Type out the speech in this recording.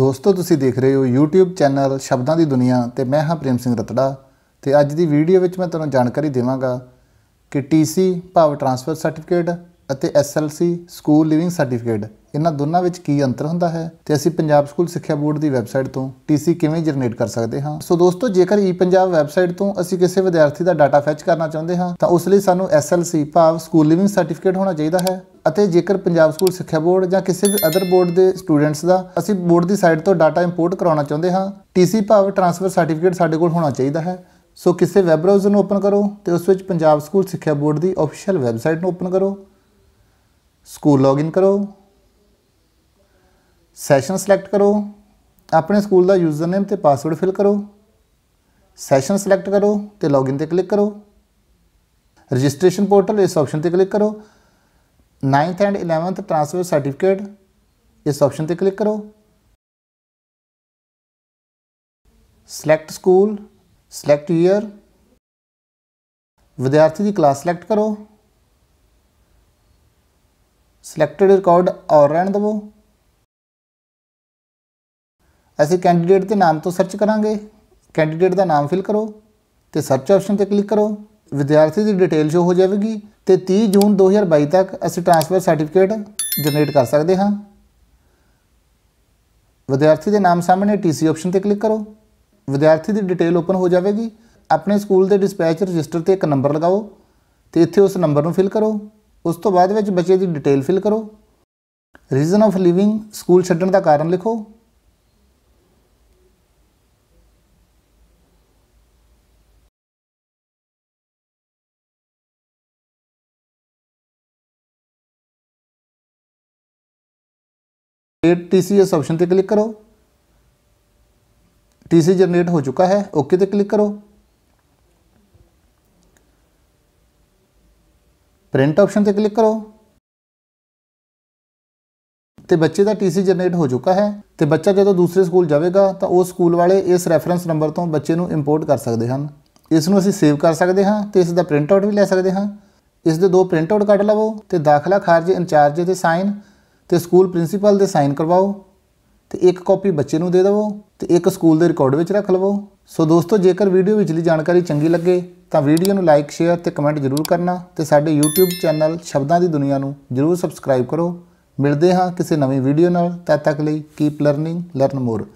ਦੋਸਤੋ ਤੁਸੀਂ ਦੇਖ ਰਹੇ ਹੋ YouTube ਚੈਨਲ ਸ਼ਬਦਾਂ ਦੀ ਦੁਨੀਆ ਤੇ ਮੈਂ ਹਾਂ ਪ੍ਰੇਮ ਸਿੰਘ ਰਤੜਾ ਤੇ ਅੱਜ ਦੀ ਵੀਡੀਓ ਵਿੱਚ ਮੈਂ ਤੁਹਾਨੂੰ ਜਾਣਕਾਰੀ ਦੇਵਾਂਗਾ ਕਿ TC ਭਾਵ ਟ੍ਰਾਂਸਫਰ ਸਰਟੀਫਿਕੇਟ ਅਤੇ SLC ਸਕੂਲ ਲਿਵਿੰਗ ਸਰਟੀਫਿਕੇਟ ਇਹਨਾਂ ਦੋਨਾਂ ਵਿੱਚ ਕੀ ਅੰਤਰ ਹੁੰਦਾ ਹੈ ਤੇ ਅਸੀਂ ਪੰਜਾਬ ਸਕੂਲ ਸਿੱਖਿਆ ਬੋਰਡ ਦੀ ਵੈਬਸਾਈਟ ਤੋਂ TC ਕਿਵੇਂ ਜਨਰੇਟ ਕਰ ਸਕਦੇ ਹਾਂ ਸੋ ਦੋਸਤੋ ਜੇਕਰ ਈ-ਪੰਜਾਬ e ਵੈਬਸਾਈਟ ਤੋਂ ਅਸੀਂ ਕਿਸੇ ਵਿਦਿਆਰਥੀ ਦਾ ਡਾਟਾ ਫੈਚ ਕਰਨਾ ਚਾਹੁੰਦੇ ਹਾਂ ਤਾਂ ਉਸ ਲਈ ਸਾਨੂੰ SLC ਭਾਵ ਸਕੂਲ ਲਿਵਿੰਗ ਸਰਟੀਫਿਕੇਟ ਹੋਣਾ ਚਾਹੀਦਾ ਹੈ ਅਤੇ ਜੇਕਰ ਪੰਜਾਬ ਸਕੂਲ ਸਿੱਖਿਆ ਬੋਰਡ ਜਾਂ ਕਿਸੇ ਵੀ ਅਦਰ ਬੋਰਡ ਦੇ ਸਟੂਡੈਂਟਸ ਦਾ ਅਸੀਂ ਬੋਰਡ ਦੀ ਸਾਈਟ ਤੋਂ ਡਾਟਾ ਇੰਪੋਰਟ ਕਰਾਉਣਾ ਚਾਹੁੰਦੇ ਹਾਂ ਟੀਸੀ ਭਾਵ ਟ੍ਰਾਂਸਫਰ ਸਰਟੀਫਿਕੇਟ ਸਾਡੇ ਕੋਲ ਹੋਣਾ ਚਾਹੀਦਾ ਹੈ ਸੋ ਕਿਸੇ ਵੈਬ ਬ੍ਰਾਊਜ਼ਰ ਨੂੰ ਓਪਨ ਕਰੋ ਤੇ ਉਸ ਵਿੱਚ ਪੰਜਾਬ ਸਕੂਲ ਸਿੱਖਿਆ ਬੋਰਡ ਦੀ ਅਫੀਸ਼ੀਅਲ ਵੈਬਸਾਈਟ ਨੂੰ ਓਪਨ ਕਰੋ ਸਕੂਲ ਲੌਗਇਨ ਕਰੋ ਸੈਸ਼ਨ ਸਿਲੈਕਟ ਕਰੋ ਆਪਣੇ ਸਕੂਲ ਦਾ ਯੂਜ਼ਰ ਨੇਮ ਤੇ ਪਾਸਵਰਡ ਫਿਲ ਕਰੋ ਸੈਸ਼ਨ ਸਿਲੈਕਟ ਕਰੋ ਤੇ ਲੌਗਇਨ ਤੇ ਕਲਿੱਕ ਕਰੋ ਰਜਿਸਟ੍ਰੇਸ਼ਨ ਪੋਰਟਲ ਇਸ ਆਪਸ਼ਨ ਤੇ ਕਲਿੱਕ ਕਰੋ 9th and 11th transfer certificate ਇਸ ਆਪਸ਼ਨ ਤੇ ਕਲਿੱਕ ਕਰੋ ਸਿਲੈਕਟ ਸਕੂਲ ਸਿਲੈਕਟ ਈਅਰ ਵਿਦਿਆਰਥੀ ਦੀ ਕਲਾਸ ਸਿਲੈਕਟ ਕਰੋ ਸਿਲੈਕਟਡ ਰਿਕਾਰਡ ਔਰ ਰਹਿਣ ਦਿਵੋ ਅਸੀਂ ਕੈਂਡੀਡੇਟ ਦੇ ਨਾਮ ਤੋਂ ਸਰਚ ਕਰਾਂਗੇ ਕੈਂਡੀਡੇਟ ਦਾ ਨਾਮ ਫਿਲ ਕਰੋ ਤੇ ਸਰਚ ਆਪਸ਼ਨ ਤੇ ਕਲਿੱਕ ਕਰੋ ਵਿਦਿਆਰਥੀ ਦੀ ਡਿਟੇਲ ਸ਼ੋ ਹੋ ਜਾਵੇਗੀ ਤੇ 30 ਜੂਨ 2022 ਤੱਕ ਅਸੀਂ ਟ੍ਰਾਂਸਫਰ ਸਰਟੀਫਿਕੇਟ ਜਨਰੇਟ ਕਰ ਸਕਦੇ ਹਾਂ ਵਿਦਿਆਰਥੀ ਦੇ ਨਾਮ ਸਾਹਮਣੇ ਟੀਸੀ ਆਪਸ਼ਨ ਤੇ ਕਲਿੱਕ ਕਰੋ ਵਿਦਿਆਰਥੀ ਦੀ ਡਿਟੇਲ ਓਪਨ ਹੋ ਜਾਵੇਗੀ ਆਪਣੇ ਸਕੂਲ ਦੇ ਡਿਸਪੈਚ ਰਜਿਸਟਰ ਤੇ ਇੱਕ ਨੰਬਰ ਲਗਾਓ ਤੇ ਇੱਥੇ ਉਸ ਨੰਬਰ ਨੂੰ ਫਿਲ ਕਰੋ ਉਸ ਤੋਂ ਬਾਅਦ ਵਿੱਚ ਬੱਚੇ ਦੀ ਡਿਟੇਲ ਫਿਲ ਕਰੋ ਰੀਜ਼ਨ ਆਫ ਲਿਵਿੰਗ ਸਕੂਲ ਛੱਡਣ ਦਾ ਕਾਰਨ ਲਿਖੋ ਜਨਰੇਟ ਟੀਸੀਐਸ ਇਸ ਆਪਸ਼ਨ ਤੇ ਕਲਿੱਕ ਕਰੋ ਟੀਸੀ ਜਨਰੇਟ ਹੋ ਚੁੱਕਾ ਹੈ ਓਕੇ ਤੇ ਕਲਿੱਕ ਕਰੋ ਪ੍ਰਿੰਟ ਆਪਸ਼ਨ ਤੇ ਕਲਿੱਕ ਕਰੋ ਤੇ ਬੱਚੇ ਦਾ ਟੀਸੀ ਜਨਰੇਟ ਹੋ ਚੁੱਕਾ ਹੈ ਤੇ ਬੱਚਾ ਜਦੋਂ ਦੂਸਰੇ ਸਕੂਲ ਜਾਵੇਗਾ ਤਾਂ ਉਹ ਸਕੂਲ ਵਾਲੇ ਇਸ ਰੈਫਰੈਂਸ ਨੰਬਰ ਤੋਂ ਬੱਚੇ ਨੂੰ ਇੰਪੋਰਟ ਕਰ ਸਕਦੇ ਹਨ ਇਸ ਨੂੰ ਅਸੀਂ ਸੇਵ ਕਰ ਸਕਦੇ ਹਾਂ ਤੇ ਇਸ ਦਾ ਪ੍ਰਿੰਟ ਆਊਟ ਵੀ ਲੈ ਸਕਦੇ ਹਾਂ ਇਸ ਦੇ ਦੋ ਪ੍ਰਿੰਟ ਆਊਟ ਕੱਢ ਲਵੋ ਤੇ ਦਾਖਲਾ ਖਾਰਜ ਇੰਚਾਰਜ ਤੇ ਸਾਈਨ ਤੇ ਸਕੂਲ ਪ੍ਰਿੰਸੀਪਲ ਦੇ ਸਾਈਨ ਕਰਵਾਓ ਤੇ ਇੱਕ ਕਾਪੀ ਬੱਚੇ ਨੂੰ ਦੇ ਦਿਵੋ ਤੇ ਇੱਕ ਸਕੂਲ ਦੇ ਰਿਕਾਰਡ ਵਿੱਚ ਰੱਖ ਲਵੋ ਸੋ ਦੋਸਤੋ ਜੇਕਰ ਵੀਡੀਓ ਵਿੱਚਲੀ ਜਾਣਕਾਰੀ ਚੰਗੀ ਲੱਗੇ ਤਾਂ ਵੀਡੀਓ ਨੂੰ ਲਾਈਕ ਸ਼ੇਅਰ ਤੇ ਕਮੈਂਟ ਜ਼ਰੂਰ ਕਰਨਾ ਤੇ ਸਾਡੇ YouTube ਚੈਨਲ ਸ਼ਬਦਾਂ ਦੀ ਦੁਨੀਆ ਨੂੰ ਜ਼ਰੂਰ ਸਬਸਕ੍ਰਾਈਬ ਕਰੋ ਮਿਲਦੇ ਹਾਂ ਕਿਸੇ ਨਵੀਂ ਵੀਡੀਓ ਨਾਲ ਤਦ ਤੱਕ ਲਈ ਕੀਪ ਲਰਨਿੰਗ ਲਰਨ ਮੋਰ